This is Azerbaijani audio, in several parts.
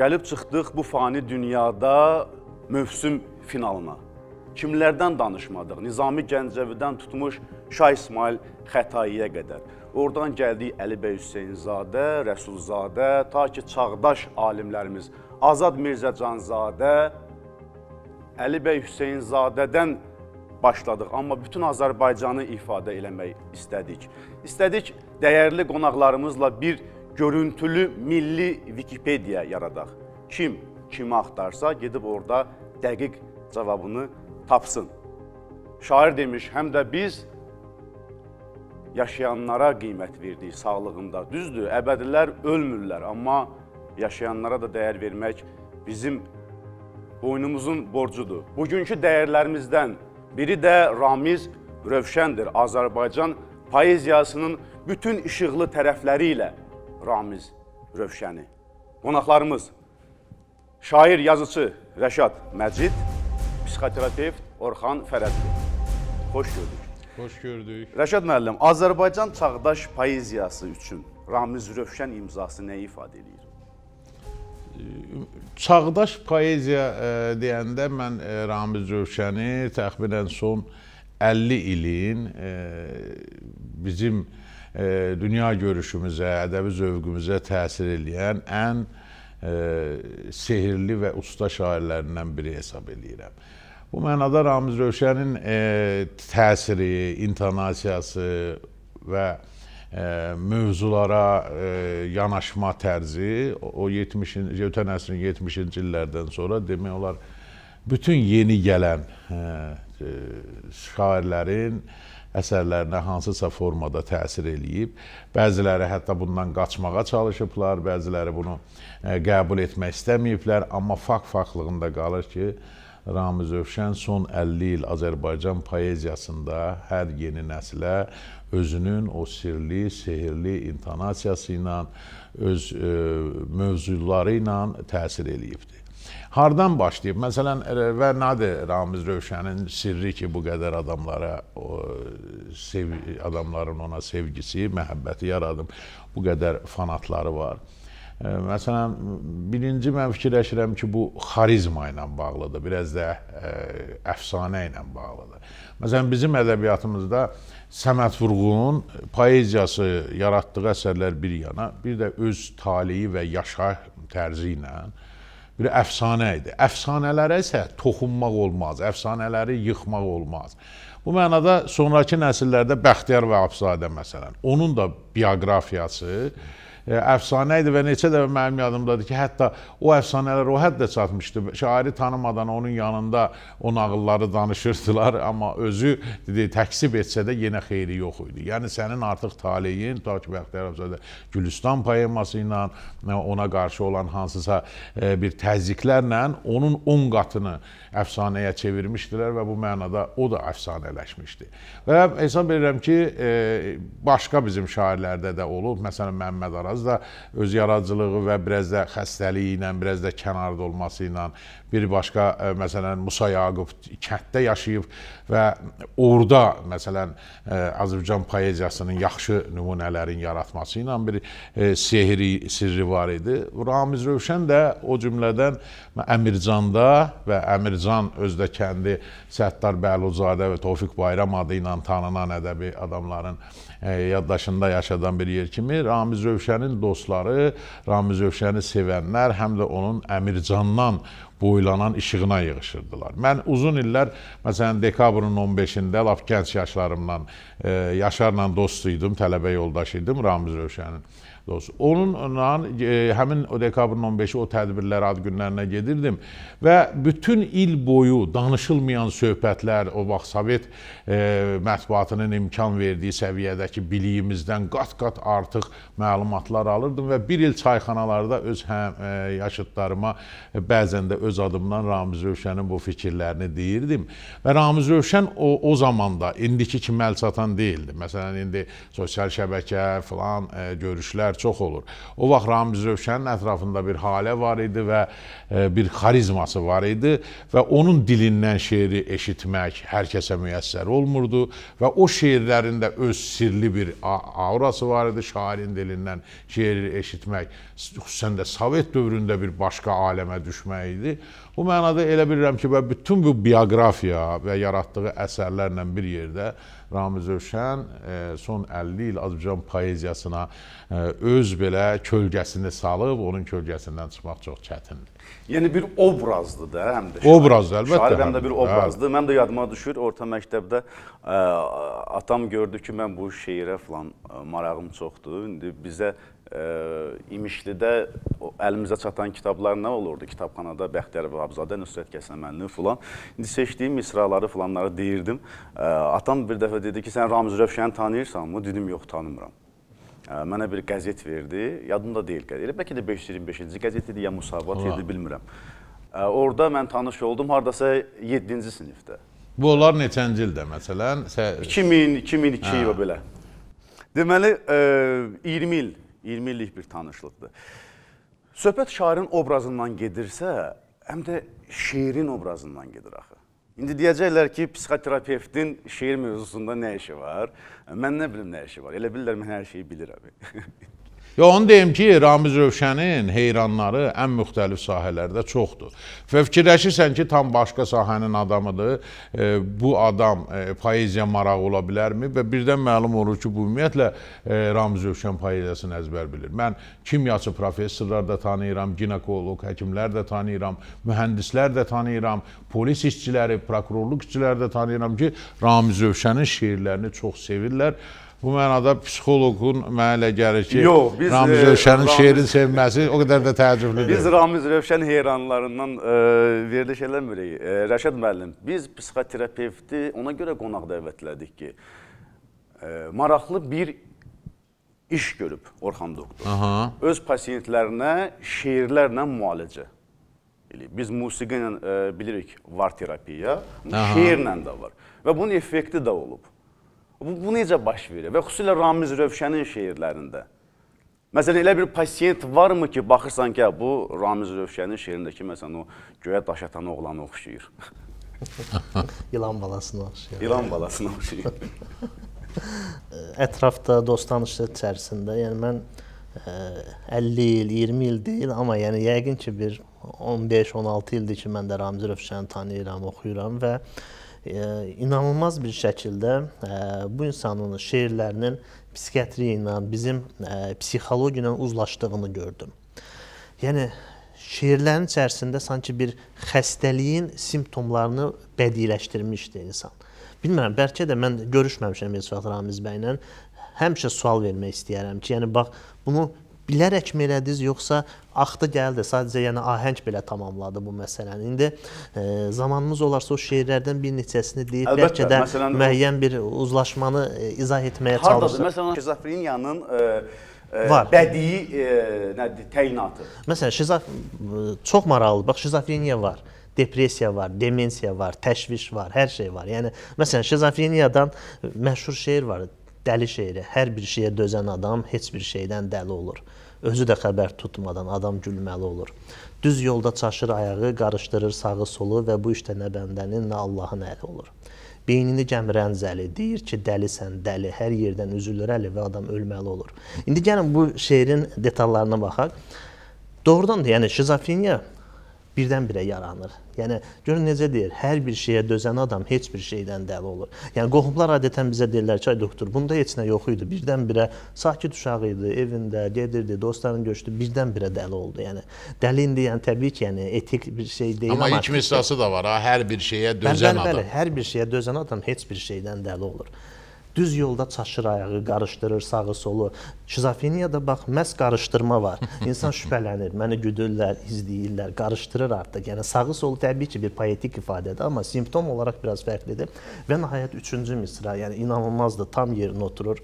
Gəlib çıxdıq bu fani dünyada mövsüm finalına. Kimlərdən danışmadıq? Nizami Gəncəvidən tutmuş Şah İsmail Xətaiyə qədər. Oradan gəldik Əli bəy Hüseynzadə, Rəsulzadə, ta ki çağdaş alimlərimiz Azad Mirzəcanzadə, Əli bəy Hüseynzadədən başladıq, amma bütün Azərbaycanı ifadə eləmək istədik. İstədik dəyərli qonaqlarımızla bir görüntülü milli Wikipediya yaradaq kim kimi axtarsa gedib orada dəqiq cavabını tapsın. Şair demiş, həm də biz yaşayanlara qiymət verdik sağlığında. Düzdür, əbədilər ölmürlər, amma yaşayanlara da dəyər vermək bizim boynumuzun borcudur. Bugünkü dəyərlərimizdən biri də Ramiz Rövşəndir. Azərbaycan poeziyasının bütün işıqlı tərəfləri ilə Ramiz Rövşəni. Qonaqlarımız Şair, yazıçı Rəşad Məcid, psixoterapevt Orxan Fərədli. Xoş gördük. Xoş gördük. Rəşad müəllim, Azərbaycan çağdaş poeziyası üçün Ramiz Rövşən imzası nə ifadə eləyir? Çağdaş poeziya e, deyəndə mən e, Ramiz Rövşəni təxminən son 50 ilin e, bizim dünya görüşümüzə, ədəbi zövqümüzə təsir edən ən sehrli və usta şairlərindən biri hesab eləyirəm. Bu mənada Ramiz Rövşənin e, təsiri, intonasiyası və e, mövzulara e, yanaşma tərzi o 70-ci, ötən əsrin 70-ci illərdən sonra demək olar bütün yeni gələn e, e şairlərin e, əsərlərinə hansısa formada təsir eləyib. Bəziləri hətta bundan qaçmağa çalışıblar, bəziləri bunu e, qəbul etmək istəməyiblər, amma fakt-faktlığında qalır ki, Ramiz Övşən son 50 il Azərbaycan poeziyasında hər yeni nəslə özünün o sirli, sehirli intonasiyası ilə, öz e, mövzuları ilə təsir eləyibdir. Hardan başlayıb? Məsələn, e, və nədir Ramiz Rövşənin sirri ki, bu qədər adamlara o sev adamların ona sevgisi, məhəbbəti yaradım. Bu qədər fanatları var. E, məsələn, birinci mən fikirləşirəm ki, bu xarizma ilə bağlıdır, biraz da ə, e, əfsanə ilə bağlıdır. Məsələn, bizim ədəbiyyatımızda Səməd Vurğunun poeziyası yaratdığı əsərlər bir yana, bir də öz taleyi və yaşa tərzi ilə bir əfsanə idi. Əfsanələrə isə toxunmaq olmaz, əfsanələri yıxmaq olmaz. Bu mənada sonrakı nəsillərdə Bəxtiyar və Absadə məsələn, onun da bioqrafiyası əfsanə idi və neçə dəfə mənim yadımdadır ki, hətta o əfsanələr o həddə çatmışdı. Şairi tanımadan onun yanında o nağılları danışırdılar, amma özü dedi, təksib etsə də yenə xeyri yox idi. Yəni sənin artıq taleyin, ta ki, Bəxtiyarabzadə Gülüstan poeması ilə e, ona qarşı olan hansısa e, bir təzyiqlərlə onun 10 qatını əfsanəyə çevirmişdilər və bu mənada o da əfsanələşmişdi. Və hesab edirəm ki, e, başqa bizim şairlərdə də olub, məsələn Məmməd Araz biraz da öz yaradıcılığı və biraz da xəstəliyi ilə, biraz da kənarda olması ilə, bir başqa e, məsələn Musa Yaqub kənddə yaşayıb və orada məsələn e, Azərbaycan poeziyasının yaxşı nümunələrin yaratması ilə bir e, sehri sirri var idi. Ramiz Rövşən də o cümlədən Əmircanda və Əmircan özdə kəndi Səttar Bəluzadə və Tofiq Bayram adı ilə tanınan ədəbi adamların yaddaşında yaşadan bir yer kimi Ramiz Rövşən Öfşənin dostları, Ramiz Öfşəni sevənlər həm də onun Əmircandan boylanan işığına yığışırdılar. Mən uzun illər, məsələn, dekabrın 15-də laf gənc yaşlarımdan, e, Yaşarla dost idim, tələbə yoldaşı idim Ramiz Öfşənin dost. Onunla e, həmin o dekabrın 15-i o tədbirlərə, ad günlərinə gedirdim və bütün il boyu danışılmayan söhbətlər o vaxt Sovet e, mətbuatının imkan verdiyi səviyyədəki biliyimizdən qat-qat artıq məlumatlar alırdım və bir il çayxanalarda öz həm, e, yaşıtlarıma e, bəzən də öz adımdan Ramiz Rövşənin bu fikirlərini deyirdim və Ramiz Rövşən o, o zamanda indiki kimi əl çatan deyildi. Məsələn, indi sosial şəbəkə, filan e, görüşlər çox olur. O vaxt Ramiz Rövşənin ətrafında bir halə var idi və e, bir xarizması var idi və onun dilindən şeiri eşitmək hər kəsə müyəssər olmurdu və o şeirlərində öz sirli bir aurası var idi şairin dilindən şeiri eşitmək. Xüsusən də Sovet dövründə bir başqa aləmə düşmək idi. Bu mənada elə bilirəm ki, və bütün bu bioqrafiya və yaratdığı əsərlərlə bir yerdə Ramiz Övşən e, son 50 il Azərbaycan poeziyasına e, öz belə kölgəsini salıb, onun kölgəsindən çıxmaq çox çətindir. Yəni bir obrazdır da həm də. Obrazdır əlbəttə. Şair həm də bir hə. obrazdır. Hə. Mən də yadıma düşür, orta məktəbdə ə, e, atam gördü ki, mən bu şeirə falan ə, e, marağım çoxdur. İndi bizə ə, e, İmişlidə o, əlimizə çatan kitablar nə olurdu? Kitabxanada Bəxtiyar Vahabzadə, Nüsrət Qəsəmənli filan. İndi seçdiyim misraları filanları deyirdim. Ə, atam bir dəfə dedi ki, sən Ramiz Rövşəni tanıyırsanmı? Dedim, yox, tanımıram mənə bir qəzet verdi. Yadımda deyil qəzet. Elə bəlkə də 525-ci qəzet idi, ya müsabat idi, bilmirəm. Orada mən tanış oldum hardasa 7-ci sinifdə. Bu onlar neçənci ildə məsələn? 2000, 2002 hə. və belə. Deməli 20 e, il, 20 illik bir tanışlıqdır. Söhbət şairin obrazından gedirsə, həm də şeirin obrazından gedir axı. İndi deyəcəklər ki, psixoterapevtin şeir mövzusunda nə işi var? Mən nə bilim nə işi var? Elə bilirlər mən hər şeyi bilirəm. Və onu deyim ki, Ramiz Övşənin heyranları ən müxtəlif sahələrdə çoxdur. Və fikirləşirsən ki, tam başqa sahənin adamıdır. E, bu adam e, poeziya marağı ola bilərmi? Və birdən məlum olur ki, bu ümumiyyətlə e, Ramiz Övşən poeziyasını əzbər bilir. Mən kimyaçı professorlar da tanıyıram, ginekoloq, həkimlər də tanıyıram, mühəndislər də tanıyıram, polis işçiləri, prokurorluq işçiləri də tanıyıram ki, Ramiz Övşənin şiirlərini çox sevirlər. Bu mənada psixoloqun mənə elə gəlir ki, Yox, biz, Ramiz e, Rövşənin Ramiz... şeirin sevməsi o qədər də təəccüblüdür. Biz Ramiz Rövşən heyranlarından e, veriliş eləmirik. E, Rəşad müəllim, biz psixoterapevti ona görə qonaq dəvətlədik ki, e, maraqlı bir iş görüb Orxan doktor. Aha. Öz pasiyentlərinə şeirlərlə müalicə eləyib. Biz musiqi ilə e, bilirik var terapiya, şeirlə də var və bunun effekti də olub. Bu, bu necə baş verir? Və xüsusilə Ramiz Rövşənin şeirlərində. Məsələn, elə bir pasiyent varmı ki, baxırsan ki, bu Ramiz Rövşənin şeirindəki, məsələn, o göyə daş atan oğlanı oxşayır. İlan balasına oxşayır. İlan balasına oxşayır. Ətrafda dost tanışlıq içərisində, yəni mən e, ə, 50 il, 20 il deyil, amma yəni yəqin ki, bir 15-16 ildir ki, mən də Ramzi Rövşəni tanıyıram, oxuyuram və ə, E, inanılmaz bir şəkildə e, bu insanın şeirlərinin psixiatriya ilə, bizim e, psixologiya ilə uzlaşdığını gördüm. Yəni şeirlərin içərisində sanki bir xəstəliyin simptomlarını bədiləşdirmişdi insan. Bilmirəm, bəlkə də mən görüşməmişəm Elçifat Ramiz bəylə həmişə sual vermək istəyərəm ki, yəni bax bunu bilərək mi elədiniz yoxsa axdı gəldi, sadəcə yəni ahəng belə tamamladı bu məsələni. İndi e, zamanımız olarsa o şeirlərdən bir neçəsini deyib, bəlkə də məsələn, müəyyən bir uzlaşmanı e, izah etməyə çalışsın. Məsələn, şizofreniyanın e, Ə, e, var. bədii e, nədir təyinatı. Məsələn, şizaf e, çox maraqlıdır. Bax, şizofreniya var depressiya var, demensiya var, təşviş var, hər şey var. Yəni məsələn şizofreniyadan məşhur şeir var. Dəli şeiri, hər bir şeyə dözən adam heç bir şeydən dəli olur. Özü də xəbər tutmadan adam gülməli olur. Düz yolda çaşır ayağı, qarışdırır sağı solu və bu işdə nə bəndənin, nə Allahın əli olur. Beynini gəmirən zəli deyir ki, dəlisən, dəli, hər yerdən üzülür əli və adam ölməli olur. İndi gəlin bu şeirin detallarına baxaq. Doğrudan da, yəni şizofreniya birdən-birə yaranır. Yəni görün necə deyir, hər bir şeyə dözən adam heç bir şeydən dəli olur. Yəni qohumlar adətən bizə deyirlər ki, ay doktor, bunda heç nə yox idi. Birdən-birə sakit uşaq idi, evində gedirdi, dostlarını görüşdü, birdən-birə dəli oldu. Yəni dəli indi yəni təbii ki, yəni etik bir şey deyil amma Amma ilk mislası da var ha, hər bir şeyə dözən bəli, bəli, adam. Bəli, hər bir şeyə dözən adam heç bir şeydən dəli olur. Düz yolda çaşır ayağı, qarışdırır sağı solu. Şizofreniyada bax məs qarışdırma var. İnsan şübhələnir, məni güdürlər, izləyirlər, qarışdırır artıq. Yəni sağı solu təbii ki bir poetik ifadədir, amma simptom olaraq biraz fərqlidir. Və nəhayət 3-cü misra, yəni inanılmazdır, tam yerinə oturur.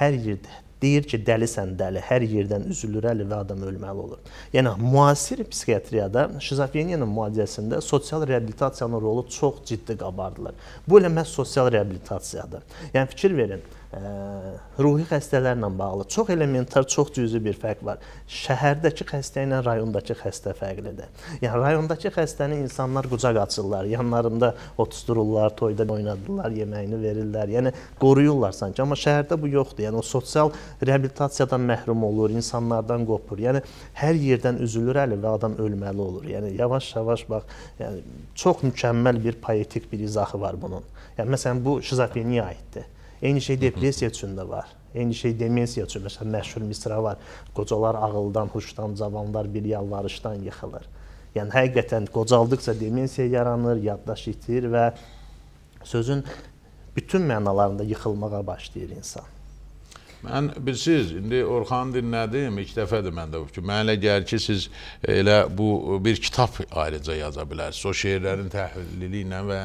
Hər yerdə deyir ki, dəlisən dəli, hər yerdən üzülür əli və adam ölməli olur. Yəni müasir psixiatriyada şizofreniyanın müalicəsində sosial reabilitasiyanın rolu çox ciddi qabardılır. Bu elə məhz sosial reabilitasiyadır. Yəni fikir verin, ruhi xəstələrlə bağlı çox elementar, çox cüzi bir fərq var. Şəhərdəki xəstə ilə rayondakı xəstə fərqlidir. Yəni rayondakı xəstəni insanlar qucaq açırlar, yanlarında otusdururlar, toyda oynadılar, yeməyini verirlər. Yəni qoruyurlar sanki, amma şəhərdə bu yoxdur. Yəni o sosial reabilitasiyadan məhrum olur, insanlardan qopur. Yəni hər yerdən üzülür əli və adam ölməli olur. Yəni yavaş-yavaş bax, yəni çox mükəmməl bir poetik bir izahı var bunun. Yəni məsələn bu şizofreniya aiddir. Eyni şey depressiya üçün də var. Eyni şey demensiya üçün. Məsələn, məşhur misra var. Qocalar ağıldan, huşdan, cavanlar bir yalvarışdan yıxılır. Yəni həqiqətən qocaldıqca demensiya yaranır, yaddaş itir və sözün bütün mənalarında yıxılmağa başlayır insan. Mən bilsiz, indi Orxanı dinlədim, ilk dəfədir məndə ki, mənə elə gəlir ki, siz e, elə bu bir kitab ayrıca yaza bilərsiniz. O şeirlərin təhlili ilə və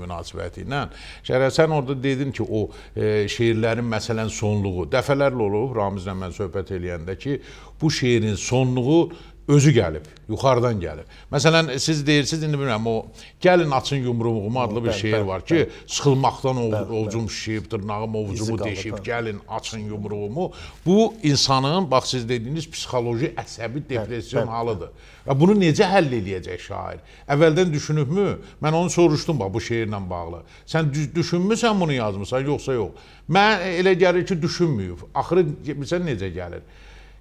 münasibəti ilə. Şərəsən orada dedin ki, o e, şeirlərin məsələn sonluğu dəfələrlə olub Ramizlə mən söhbət eləyəndə ki, bu şeirin sonluğu özü gəlib, yuxarıdan gəlib. Məsələn, siz deyirsiniz, indi bilmirəm, o gəlin açın yumruğumu adlı bir şeir var ki, sıxılmaqdan ovcum şişib, dırnağım ovcumu deşib, gəlin açın yumruğumu. Bu insanın, bax siz dediyiniz psixoloji əsəbi depressiyon halıdır. Və bunu necə həll eləyəcək şair? Əvvəldən düşünübmü? Mən onu soruşdum bax bu şeirlə bağlı. Sən düşünmüsən bunu yazmısan, yoxsa yox? Mən e, elə gəlir ki, düşünməyib. Axırı bilirsən necə gəlir?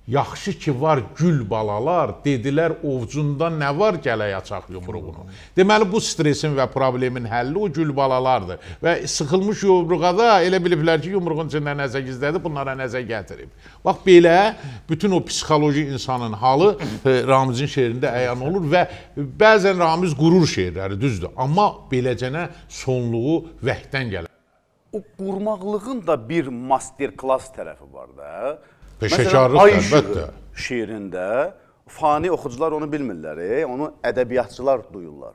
Yaxşı ki var gül balalar, dedilər ovcunda nə var gələk açaq yumruğunu. Deməli bu stresin və problemin həlli o gül balalardır. Və sıxılmış yumruğa da elə biliblər ki, yumruğun içində nəzə gizlədi, bunlara nəzə gətirib. Bax belə bütün o psixoloji insanın halı e, Ramizin şeirində əyan olur və bəzən Ramiz qurur şeirləri, düzdür. Amma beləcənə sonluğu vəhdən gəlir. O qurmaqlığın da bir master klass tərəfi var da. Peşəkarlıq əlbəttə. Şiirində fani oxucular onu bilmirlər, e? onu ədəbiyyatçılar duyurlar.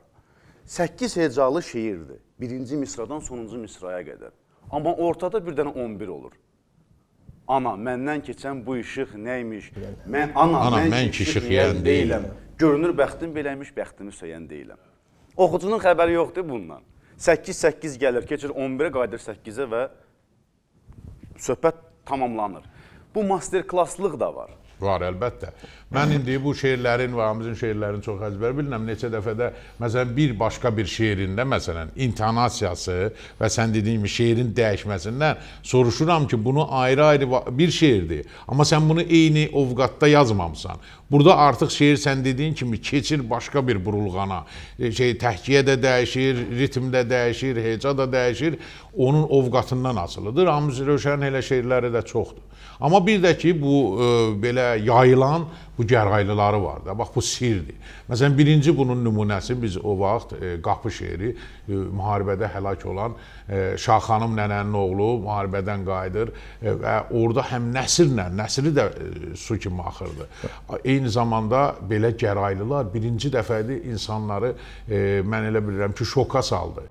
8 hecalı şiirdir. Birinci misradan sonuncu misraya qədər. Amma ortada bir dənə 11 olur. Ana, məndən keçən bu işıq nəymiş? Mən, ana, ana mən, mən ki işıq yeyən deyiləm. Görünür bəxtim beləymiş, bəxtimi söyən deyiləm. Oxucunun xəbəri yoxdur bundan. 8-8 gəlir, keçir 11-ə, qayıdır 8-ə və söhbət tamamlanır bu masterklasslıq da var. Var, əlbəttə. Mən indi bu şeirlərin və Amizin şeirlərinin çox əzbər bilmirəm neçə dəfə də məsələn bir başqa bir şeirində məsələn intonasiyası və sən dediyim şeirin dəyişməsindən soruşuram ki, bunu ayrı-ayrı bir şeirdir. Amma sən bunu eyni ovqatda yazmamısan. Burada artıq şeir sən dediyin kimi keçir başqa bir burulğana. E, şey təhkiyə də dəyişir, ritm də dəyişir, heca da dəyişir onun ovqatından asılıdır. Ramiz Rövşənin elə şeirləri də çoxdur. Amma bir də ki, bu e, belə yayılan bu gəraylıları var da. Bax bu sirdir. Məsələn, birinci bunun nümunəsi biz o vaxt e, qapı şeiri e, müharibədə həlak olan e, Şaxanım nənənin oğlu müharibədən qayıdır e, və orada həm Nəsirlə, Nəsiri də e, su kimi axırdı. Eyni zamanda belə gəraylılar birinci dəfə idi insanları e, mən elə bilirəm ki, şoka saldı.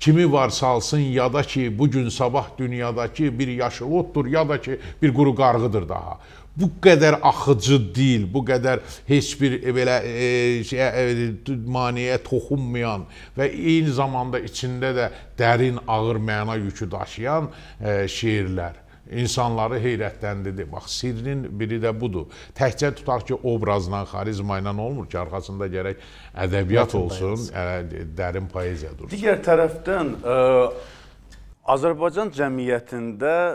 kimi var salsın yada ki, bu gün sabah dünyadakı bir yaşıl otdur, ya da ki bir quru qarğıdır daha. Bu qədər axıcı dil, bu qədər heç bir e, belə e, şey, e, maneəyə toxunmayan və eyni zamanda içində də dərin ağır məna yükü daşıyan e, şeirlər insanları heyrətləndirdi. Bax, sirrin biri də budur. Təkcə tutaq ki, obrazla, xarizma ilə olmur ki, arxasında gərək ədəbiyyat olsun, ə, dərin poeziya dursun. Digər tərəfdən ə, Azərbaycan cəmiyyətində ə,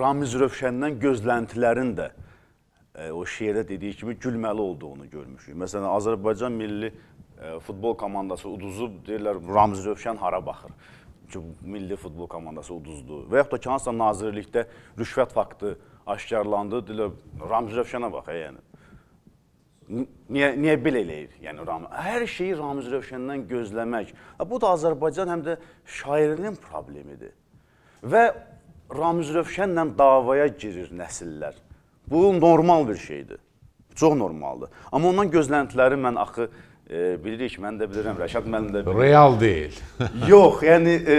Ramiz Rövşəndən gözləntilərin də ə, o şeirdə dediyi kimi gülməli olduğunu görmüşük. Məsələn, Azərbaycan milli ə, futbol komandası uduzu deyirlər Ramiz Rövşən hara baxır? ki, milli futbol komandası uduzdu və yaxud da ki, hansısa nazirlikdə rüşvət faktı aşkarlandı, dilə Ramzi Rövşənə bax, hə, yəni. Niyə, niyə belə eləyir? Yəni, Ram hər şeyi Ramzi Rövşəndən gözləmək. Bu da Azərbaycan həm də şairinin problemidir. Və Ramzi Rövşənlə davaya girir nəsillər. Bu normal bir şeydir. Çox normaldır. Amma ondan gözləntiləri mən axı e, bilirik, mən də bilirəm, Rəşad müəllim də bilir. Real deyil. Yox, yəni e,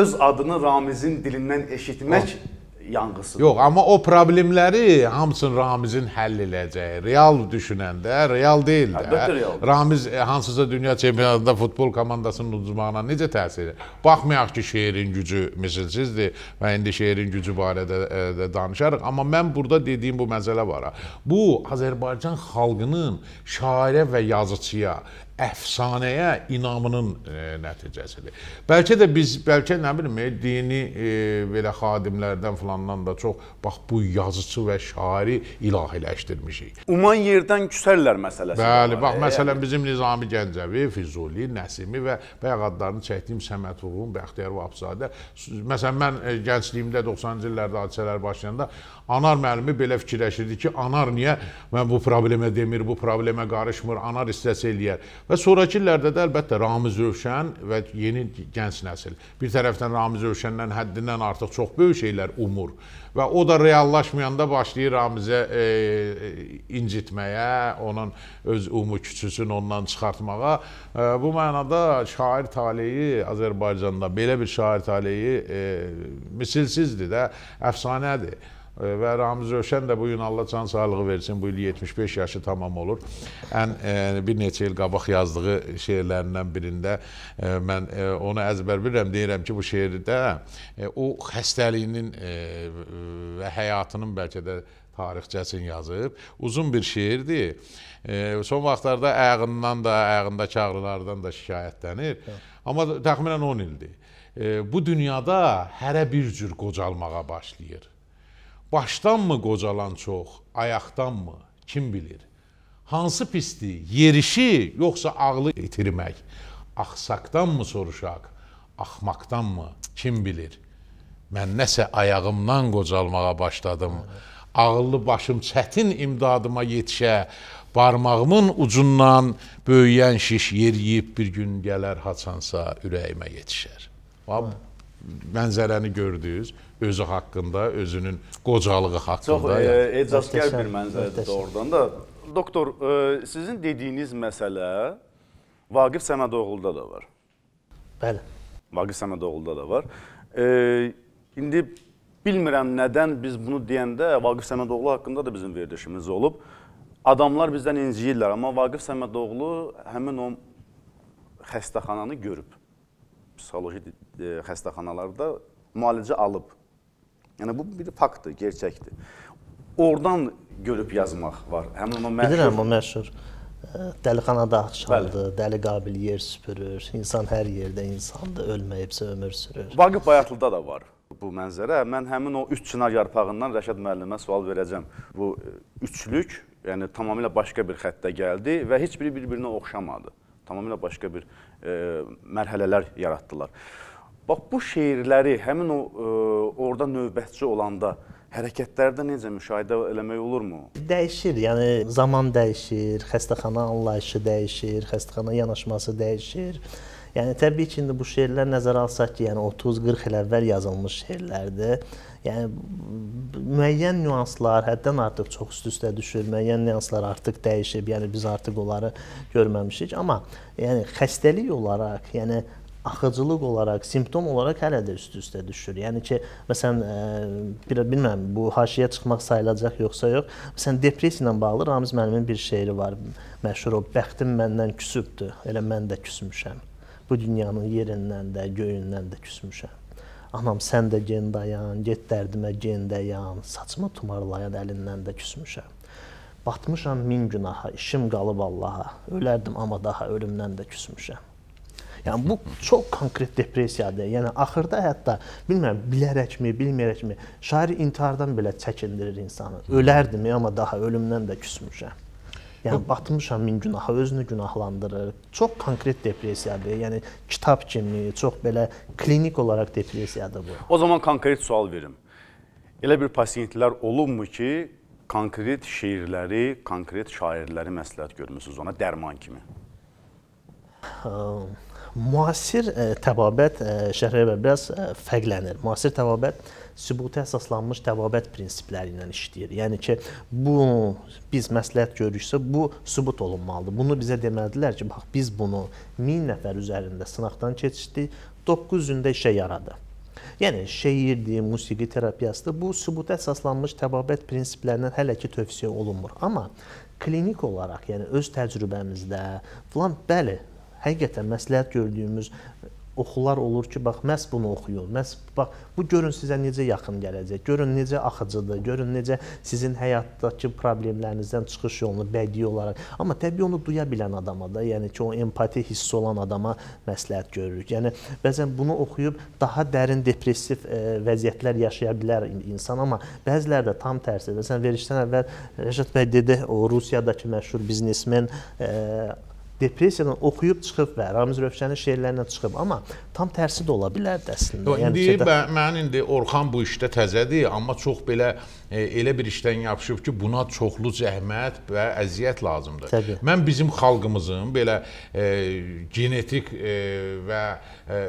öz adını Ramizin dilindən eşitmək Ol yanğısıdır. Yox, amma o problemləri hamısını Ramizin həll eləyəcəyi. Real düşünəndə, real deyil də. Əlbəttə real. Ramiz e, hansısa dünya çempionatında futbol komandasının uduzmağına necə təsir edir? Baxmayaq ki, şeirin gücü misilsizdir və indi şeirin gücü barədə e, də danışarıq, amma mən burada dediyim bu məsələ var. Bu Azərbaycan xalqının şairə və yazıçıya, əfsanəyə inamının e, nəticəsidir. Bəlkə də biz bəlkə nə bilim e, dini e, belə xadimlərdən filandan da çox bax bu yazıçı və şairi ilahiləşdirmişik. Uman yerdən küsərlər məsələsi. Bəli, bax e, məsələn yəni bizim Nizami Gəncəvi, Füzuli, Nəsimi və bayaq adlarını çəkdiyim Səməd Vurğun, Bəxtiyar Vahabzadə. Məsələn mən e, gəncliyimdə 90-cı illərdə hadisələr başlayanda Anar müəllimi belə fikirləşirdi ki, Anar niyə mən bu problemə demir, bu problemə qarışmır, Anar istəsə eləyər. Və sonrakı illərdə də əlbəttə Ramiz Rövşən və yeni gənc nəsil. Bir tərəfdən Ramiz Rövşəndən həddindən artıq çox böyük şeylər umur və o da reallaşmayanda başlayır Ramizə e, e, incitməyə, onun öz umu küçüsünü ondan çıxartmağa. E, bu mənada şair taleyi Azərbaycanda belə bir şair taleyi e, misilsizdir də, əfsanədir və Ramiz Rövşən də bu gün Allah can sağlığı versin. Bu il 75 yaşı tamam olur. Ən e, bir neçə il qabaq yazdığı şeirlərindən birində e, mən e, onu əzbər bilirəm, deyirəm ki, bu şeirdə e, o xəstəliyinin e, və həyatının bəlkə də tarixçəsin yazıb. Uzun bir şeirdir. E, son vaxtlarda ayağından da, ayağındakı ağrılardan da şikayətlənir. Hə. Amma təxminən 10 ildir. E, bu dünyada hərə bir cür qocalmağa başlayır Başdanmı qocalan çox, ayaqdanmı? Kim bilir? Hansı pisdi? Yerişi yoxsa ağlı itirmək? Axsaqdanmı soruşaq? Axmaqdanmı? Kim bilir? Mən nəsə ayağımdan qocalmağa başladım. Ağıllı başım çətin imdadıma yetişə, barmağımın ucundan böyüyən şiş yeriyib bir gün gələr haçansa ürəyimə yetişər. Valla mənzərəni gördünüz özü haqqında, özünün qocalığı haqqında. Çox yəni. e, ecazkar bir mənzərədir doğrudan da. Doktor, e, sizin dediyiniz məsələ Vaqif Səmədoğlu'da da var. Bəli. Vaqif Səmədoğlu'da da var. E, indi bilmirəm nədən biz bunu deyəndə Vaqif Səmədoğlu haqqında da bizim verilişimiz olub. Adamlar bizdən inciyirlər, amma Vaqif Səmədoğlu həmin o xəstəxananı görüb. Psixoloji e, xəstəxanalarda müalicə alıb. Yəni bu bir faktdır, gerçəkdir. Oradan görüb yazmaq var. Həmin o məşhur. Bilirəm o məşhur. E, Dəlixanada açıldı, dəli qabil yer süpürür. İnsan hər yerdə insandır, ölməyibsə ömür sürür. Vaqif Bayatlıda da var bu mənzərə. Mən həmin o üç çınar yarpağından Rəşad müəllimə sual verəcəm. Bu e, üçlük, yəni tamamilə başqa bir xəttə gəldi və heç biri bir-birinə oxşamadı. Tamamilə başqa bir e, mərhələlər yaratdılar. Bax bu şeirləri həmin o ə, e, orada növbətçi olanda hərəkətlərdə necə müşahidə eləmək olurmu? Dəyişir, yəni zaman dəyişir, xəstəxana anlayışı dəyişir, xəstəxana yanaşması dəyişir. Yəni təbii ki, indi bu şeirlər nəzərə alsaq ki, yəni 30-40 il əvvəl yazılmış şeirlərdir. Yəni müəyyən nüanslar həddən artıq çox üst-üstə düşür, müəyyən nüanslar artıq dəyişib. Yəni biz artıq onları görməmişik, amma yəni xəstəlik olaraq, yəni axıcılıq olaraq, simptom olaraq hələ də üst-üstə düşür. Yəni ki, məsələn, ə, e, bir bilmirəm bu haşiyə çıxmaq sayılacaq yoxsa yox. Məsələn, depressiya ilə bağlı Ramiz müəllimin bir şeiri var. Məşhur o bəxtim məndən küsübdü. Elə mən də küsmüşəm. Bu dünyanın yerindən də, göyündən də küsmüşəm. Anam sən də gendayan, get dərdimə gendayan, saçımı tumarlayan əlindən də küsmüşəm. Batmışam min günaha, işim qalıb Allaha. Ölərdim amma daha ölümdən də küsmüşəm. Yəni bu çox konkret depressiyadır. Yəni axırda hətta bilmirəm bilərəkmi, bilməyərəkmi şair intihardan belə çəkindirir insanı. Ölərdimi, amma daha ölümdən də küsmüşəm. Yəni batmışam min günaha, özünü günahlandırır. Çox konkret depressiyadır. Yəni kitab kimi, çox belə klinik olaraq depressiyadır bu. O zaman konkret sual verim. Elə bir pasiyentlər olubmu ki, konkret şeirləri, konkret şairləri məsləhət görmüsünüz ona dərman kimi? Um müasir e, təbabət e, şərhə və biraz e, fərqlənir. Müasir təbabət sübuta əsaslanmış təbabət prinsipləri ilə işləyir. Yəni ki, bu biz məsləhət görürüksə, bu sübut olunmalıdır. Bunu bizə demədilər ki, bax biz bunu 1000 nəfər üzərində sınaqdan keçirdik, 900-də işə yaradı. Yəni şeirdir, musiqi terapiyasıdır. Bu sübuta əsaslanmış təbabət prinsiplərindən hələ ki tövsiyə olunmur. Amma klinik olaraq, yəni öz təcrübəmizdə falan bəli, həqiqətən məsləhət gördüyümüz oxular olur ki, bax məhz bunu oxuyun. Məhz bax bu görün sizə necə yaxın gələcək. Görün necə axıcıdır. Görün necə sizin həyatdakı problemlərinizdən çıxış yolunu bədii olaraq. Amma təbii onu duya bilən adama da, yəni ki, o empati hissi olan adama məsləhət görürük. Yəni bəzən bunu oxuyub daha dərin depressiv e, vəziyyətlər yaşaya bilər insan, amma bəziləri də tam tərsi. Məsələn, verişdən əvvəl Rəşad bəy dedi, o Rusiyadakı məşhur biznesmen e, depressiyadan oxuyub çıxıb və Ramiz Rövşənin şeirlərindən çıxıb, amma tam tərsi də ola bilərdi əslində. Yo, yəni indi şeydə... mən indi Orxan bu işdə təzədir, amma çox belə e, elə bir işdən yapışıb ki, buna çoxlu zəhmət və əziyyət lazımdır. Təbii. Mən bizim xalqımızın belə e, genetik e, və e,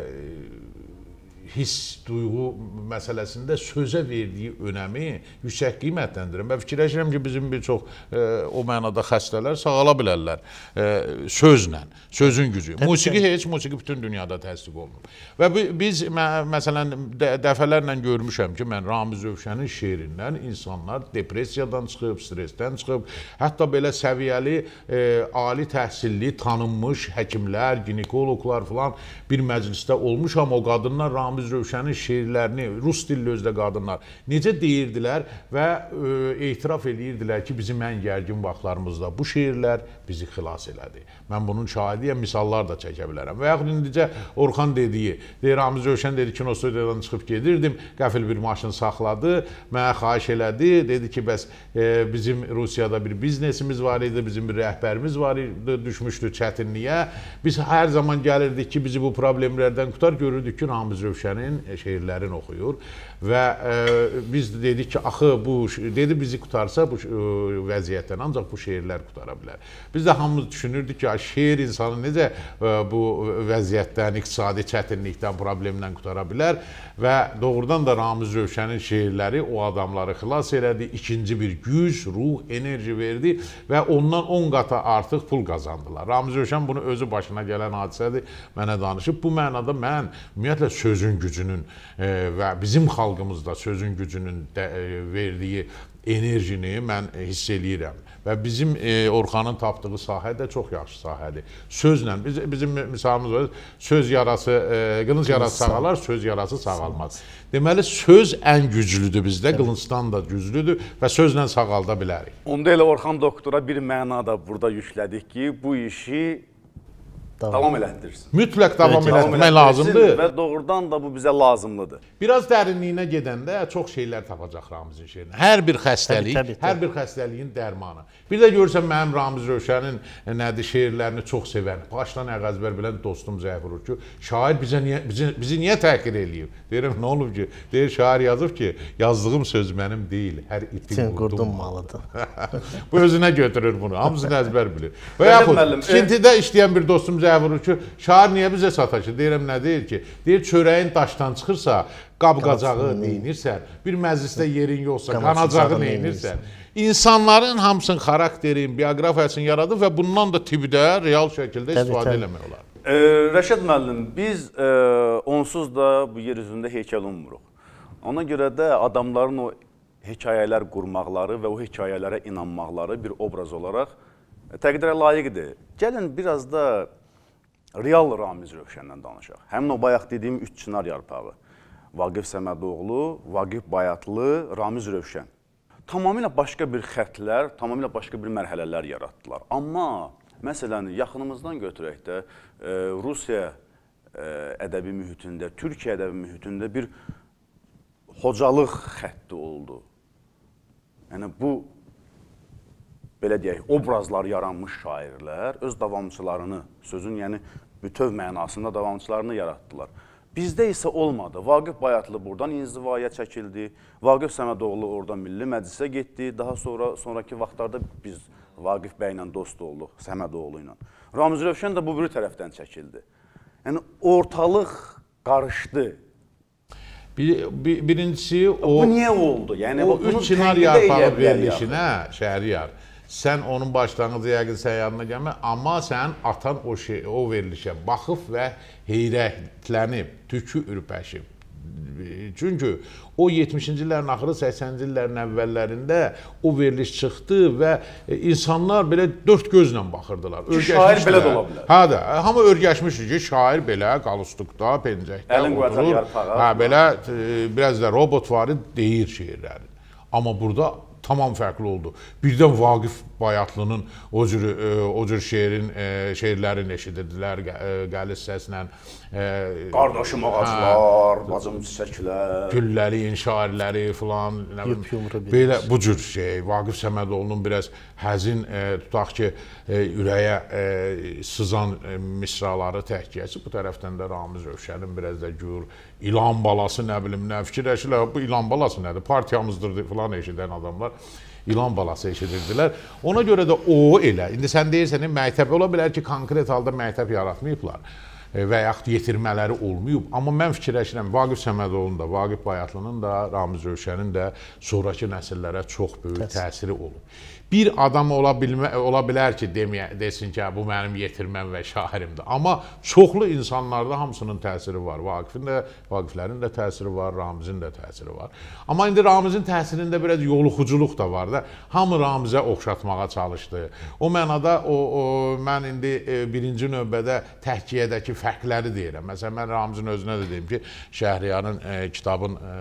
hiss, duyğu məsələsində sözə verdiyi önəmi yüksək qiymətləndirir. Mən fikirləşirəm ki, bizim bir çox e, o mənada xəstələr sağala bilərlər e, sözlə, sözün gücü. Təbii musiqi ki. heç musiqi bütün dünyada təsdiq olunur. Və biz mə məsələn də dəfələrlə görmüşəm ki, mən Ramiz Övşənin şeirindən insanlar depressiyadan çıxıb, stressdən çıxıb, hətta belə səviyyəli e, ali təhsilli, tanınmış həkimlər, ginekoloqlar falan bir məclisdə olmuşam o qadınla Ramiz Xanım Büzrövşənin şeirlərini rus dilli özdə qadınlar necə deyirdilər və e, etiraf eləyirdilər ki, bizim ən gərgin vaxtlarımızda bu şeirlər bizi xilas elədi. Mən bunun şahidiyəm, misallar da çəkə bilərəm. Və yaxud indicə Orxan dediyi, deyir Ramiz Rövşən dedi kino studiyadan çıxıb gedirdim, qəfil bir maşın saxladı, mənə xahiş elədi, dedi ki, bəs e, bizim Rusiyada bir biznesimiz var idi, bizim bir rəhbərimiz var idi, düşmüşdü çətinliyə. Biz hər zaman gəlirdik ki, bizi bu problemlərdən qutar, görürdük ki, Ramiz Rövşən ölkənin e, şeirlərini oxuyur və ə, e, biz dedik ki, axı bu dedi bizi qutarsa bu ə, e, vəziyyətdən ancaq bu şeirlər qutara bilər. Biz də hamımız düşünürdük ki, şeir insanı necə ə, e, bu vəziyyətdən, iqtisadi çətinlikdən, problemdən qutara bilər və doğrudan da Ramiz Rövşənin şeirləri o adamları xilas elədi, ikinci bir güc, ruh, enerji verdi və ondan 10 on qata artıq pul qazandılar. Ramiz Rövşən bunu özü başına gələn hadisədir, mənə danışıb. Bu mənada mən ümumiyyətlə sözün gücünün ə, və bizim xalq xalqımız da sözün gücünün də, e, verdiyi enerjini mən hiss eləyirəm. Və bizim e, Orxanın tapdığı sahə də çox yaxşı sahədir. Sözlə biz, bizim misalımız var. Söz yarası, e, qılınc yarası sağalar, söz yarası sağalmaz. Deməli söz ən güclüdür bizdə, evet. qılıncdan da güclüdür və sözlə sağalda bilərik. Onda elə Orxan doktora bir mənada burada yüklədik ki, bu işi davam elətdirsin. Mütləq davam evet, elətmək lazımdır. Və doğrudan da bu bizə lazımlıdır. Biraz dərinliyinə gedəndə çox şeylər tapacaq Ramizin şeirinə. Hər bir xəstəlik, təbii, təbii, təbii. hər bir xəstəliyin dərmanı. Bir də görürsən mənim Ramiz Rövşənin e, nədir şeirlərini çox sevən, başdan əğəzbər bilən dostum Zəhrur ki, şair bizə niyə bizi, bizi niyə təhqir eləyib? Deyirəm, nə olub ki? Deyir şair yazıb ki, yazdığım söz mənim deyil, hər itin qurdum malıdır. bu özünə götürür bunu. Hamısını əzbər bilir. Və yaxud Çintidə işləyən bir dostum Zəhrur daya vurur ki, şair niyə bizə satar ki? Deyirəm nə deyir ki? Deyir çörəyin daşdan çıxırsa, qab-qacağı neynirsən, bir məclisdə yerin yoxsa, qanacağı neynirsən. İnsanların hamısının xarakterin, bioqrafiyasını yaradır və bundan da tibdə real şəkildə təbii, istifadə təbii. eləmək olar. Ə, Rəşad müəllim, biz ə, onsuz da bu yer üzündə heykəl ummuruq. Ona görə də adamların o hekayələr qurmaqları və o hekayələrə inanmaqları bir obraz olaraq təqdirə layiqdir. Gəlin biraz da real Ramiz Rövşəndən danışaq. Həmin o bayaq dediyim üç çınar yarpağı. Vaqif Səmədoğlu, Vaqif Bayatlı, Ramiz Rövşən. Tamamilə başqa bir xətlər, tamamilə başqa bir mərhələlər yaratdılar. Amma məsələn, yaxınımızdan götürək də e, Rusiya e, ədəbi mühitində, Türkiyə ədəbi mühitində bir hocalıq xətti oldu. Yəni bu belə deyək, obrazlar yaranmış şairlər öz davamçılarını, sözün yəni bütöv mənasında davamçılarını yaratdılar. Bizdə isə olmadı. Vaqif Bayatlı buradan inzivaya çəkildi. Vaqif Səmədoğlu orada Milli Məclisə getdi. Daha sonra sonrakı vaxtlarda biz Vaqif bəy ilə dost olduq, Səmədoğlu ilə. Ramiz Rövşən də bu biri tərəfdən çəkildi. Yəni ortalıq qarışdı. Bir, bir, birincisi o Bu niyə oldu? Yəni o, bax, üç çinar yarpağı verilişinə Şəhriyar sən onun başlanğıcı yəqin sən yanına gəlmə, amma sənin atan o şey, o verilişə baxıb və heyrətlənib, tükü ürpəşib. Çünki o 70-ci illərin axırı 80-ci illərin əvvəllərində o veriliş çıxdı və insanlar belə dörd gözlə baxırdılar. Şair belə də ola bilər. Hə də, hamı örgəşmişdi ki, şair belə qalstukda, pencəkdə Əlin oturur. Yarpağa, hə, belə e, biraz da robot var deyir şeirləri. Amma burada tamam fərqli oldu. Birdən Vaqif Bayatlının o cür e, o cür şeirin e, şeirlərini eşidirdilər ə, e, qəliz səslə. E, Qardaşım hə, ağaclar, hə, bacım çiçəklər, güllərin şairləri filan, nə bilim. Belə bu cür şey Vaqif Səmədoğlunun biraz e, həzin e, tutaq ki, e, ürəyə e, sızan e, misraları təhkiyəsi bu tərəfdən də Ramiz Övşənin biraz da gür ilan balası nə bilim nə fikirləşirlər. Bu ilan balası nədir? Partiyamızdır filan eşidən adamlar ilan balası eşidirdilər. Ona görə də o elə. İndi sən deyirsən, məktəb ola bilər ki, konkret halda məktəb yaratmayıblar. E, və yaxud yetirmələri olmayıb. Amma mən fikirləşirəm, Vaqif Səmədovun da, Vaqif Bayatlının da, Ramiz Rövşənin də sonrakı nəsillərə çox böyük Təsir. təsiri olub. Bir adam ola, bilmə, ola bilər ki, deməyə, desin ki, hə, bu mənim yetirməm və şairimdir. Amma çoxlu insanlarda hamısının təsiri var. Vaqifin də, Vaqiflərin də təsiri var, Ramizin də təsiri var. Amma indi Ramizin təsirində biraz yoluxuculuq da var da. Hamı Ramizə oxşatmağa çalışdı. O mənada o, o mən indi e, birinci növbədə təhkiyədəki fərqləri deyirəm. Məsələn, mən Ramizin özünə də deyim ki, Şəhriyanın e, kitabın e,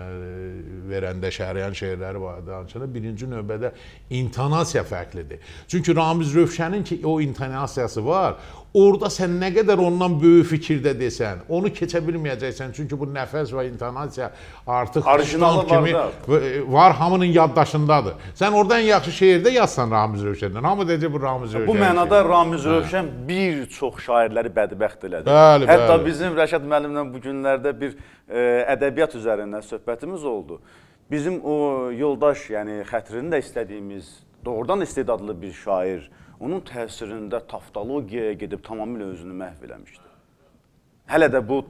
verəndə Şəhriyan şeirləri var danışanda birinci növbədə intonasiya fərqlidir. Çünki Ramiz Rövşənin ki o intonasiyası var, Orda sən nə qədər ondan böyük fikirdə desən, onu keçə bilməyəcəksən. Çünki bu nəfəs və intonasiya artıq orijinal kimi e, var, hamının yaddaşındadır. Sən orada ən yaxşı şeirdə yazsan Ramiz Rövşəndən. Hamı deyəcək bu Ramiz Rövşən. Bu mənada Ramiz hə. Rövşən bir çox şairləri bədbəxt elədi. Bəli, Hətta bəli. bizim Rəşad müəllimlə bu günlərdə bir ə, e, ədəbiyyat üzərindən söhbətimiz oldu. Bizim o yoldaş, yəni xətrini də istədiyimiz, doğrudan istedadlı bir şair onun təsirində taftologiyaya gedib tamamilə özünü məhv eləmişdi. Hələ də bu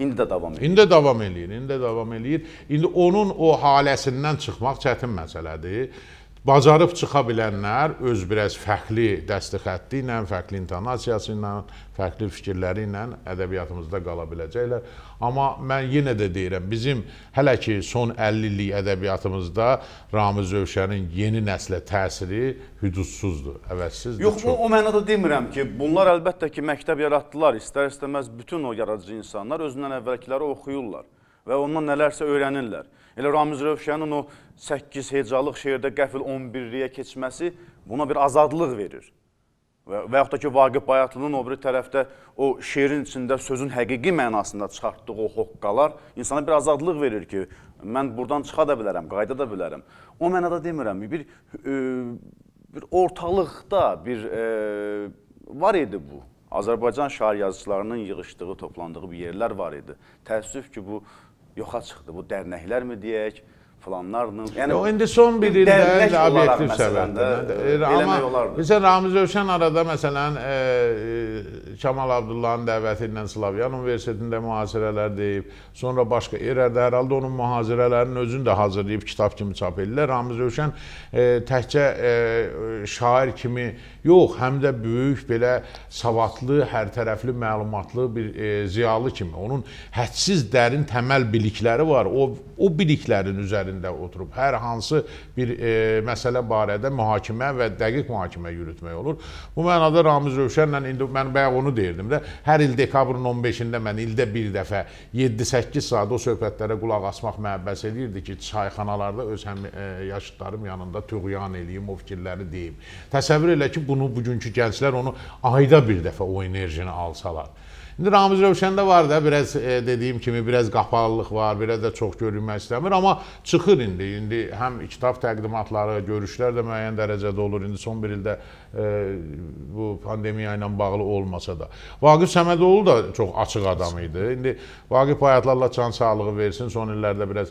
indi də davam edir. İndi də davam eləyir, indi də davam eləyir. İndi onun o haləsindən çıxmaq çətin məsələdir. Bacarıb çıxa bilənlər öz biraz fərqli dəsti xətti ilə, fərqli intonasiyası ilə, fərqli fikirləri ilə ədəbiyyatımızda qala biləcəklər. Amma mən yenə də deyirəm, bizim hələ ki son 50 illik ədəbiyyatımızda Ramiz Övşənin yeni nəslə təsiri hüdudsuzdur, əvəzsizdir. Yox, çox. o, o mənada demirəm ki, bunlar əlbəttə ki, məktəb yaratdılar, istər-istəməz bütün o yaradıcı insanlar özündən əvvəlkiləri oxuyurlar və ondan nələrsə öyrənirlər. Elə Ramiz Rövşənin o 8 hecalıq şeirdə qəfil 11-liyə keçməsi buna bir azadlıq verir. Və, və yaxud da ki, Vaqif Bayatlının o biri tərəfdə o şeirin içində sözün həqiqi mənasında çıxartdığı o hoqqalar insana bir azadlıq verir ki, mən buradan çıxa da bilərəm, qayda da bilərəm. O mənada demirəm, bir, e, bir ortalıqda bir e, var idi bu. Azərbaycan şair yazıçılarının yığışdığı, toplandığı bir yerlər var idi. Təəssüf ki, bu yoxa çıxdı. Bu dərnəklərmi deyək, falanlarla. Yəni o indi son bir ildə də obyektiv səbəbdən. Amma məsələn Ramiz Övşən arada məsələn e, e Kamal Abdullahın dəvəti ilə Slavyan Universitetində mühasirələr deyib, sonra başqa yerlərdə hər halda onun mühasirələrinin özünü də hazırlayıb kitab kimi çap edirlər. Ramiz Övşən e, təkcə e, şair kimi yox, həm də böyük belə savadlı, hər tərəfli, məlumatlı bir e, ziyalı kimi. Onun hədsiz dərin təməl bilikləri var. O o biliklərin üzərində üzərində oturub hər hansı bir e, məsələ barədə mühakimə və dəqiq mühakimə yürütmək olur. Bu mənada Ramiz Rövşənlə indi mən bayaq onu deyirdim də, hər il dekabrın 15-də mən ildə bir dəfə 7-8 saat o söhbətlərə qulaq asmaq məhəbbəs edirdi ki, çayxanalarda öz həm e, yaşıtlarım yanında tüğyan eləyim, o fikirləri deyim. Təsəvvür elə ki, bunu bugünkü gənclər onu ayda bir dəfə o enerjini alsalar. İndi Ramiz Rövşəndə var da biraz e, dediyim kimi biraz qapalılıq var, biraz da çox görünmək istəmir, amma çıxır indi. İndi həm kitab təqdimatları, görüşlər də müəyyən dərəcədə olur. İndi son bir ildə e, bu pandemiya ilə bağlı olmasa da. Vaqif Səmədoğlu da çox açıq adam idi. İndi Vaqif həyatlarla can sağlığı versin. Son illərdə biraz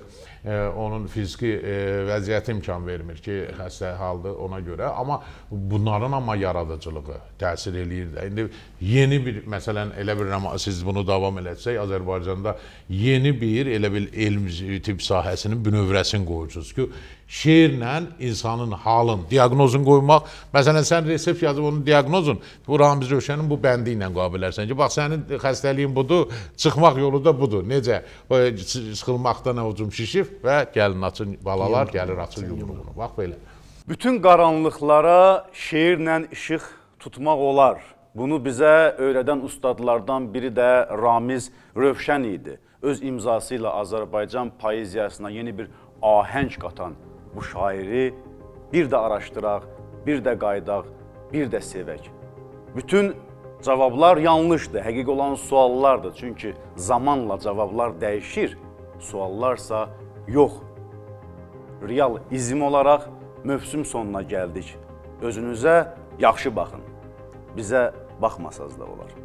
onun fiziki e, vəziyyəti imkan vermir ki, xəstə haldır ona görə. Amma bunların amma yaradıcılığı təsir eləyir də. İndi yeni bir, məsələn, elə bir siz bunu davam elətsək, Azərbaycanda yeni bir elə bir elm e, tibb sahəsinin bünövrəsini qoyursunuz ki, şeirlə insanın halın, diaqnozunu qoymaq. Məsələn, sən resept yazıb onun diaqnozun, bu Ramiz Rövşənin bu bəndi ilə qoya bilərsən ki, bax sənin xəstəliyin budur, çıxmaq yolu da budur. Necə? O sıxılmaqdan avucum şişib və gəlin açın balalar, Yumru. gəlir açın yumruğunu. Bax belə. Bütün qaranlıqlara şeirlə işıq tutmaq olar. Bunu bizə öyrədən ustadlardan biri də Ramiz Rövşən idi. Öz imzası ilə Azərbaycan poeziyasına yeni bir ahəng qatan bu şairi bir də araşdıraq, bir də qaydaq, bir də sevək. Bütün cavablar yanlışdır, həqiq olan suallardır. Çünki zamanla cavablar dəyişir, suallarsa yox. Real izim olaraq mövsüm sonuna gəldik. Özünüzə yaxşı baxın. Bizə baxmasaz da olar.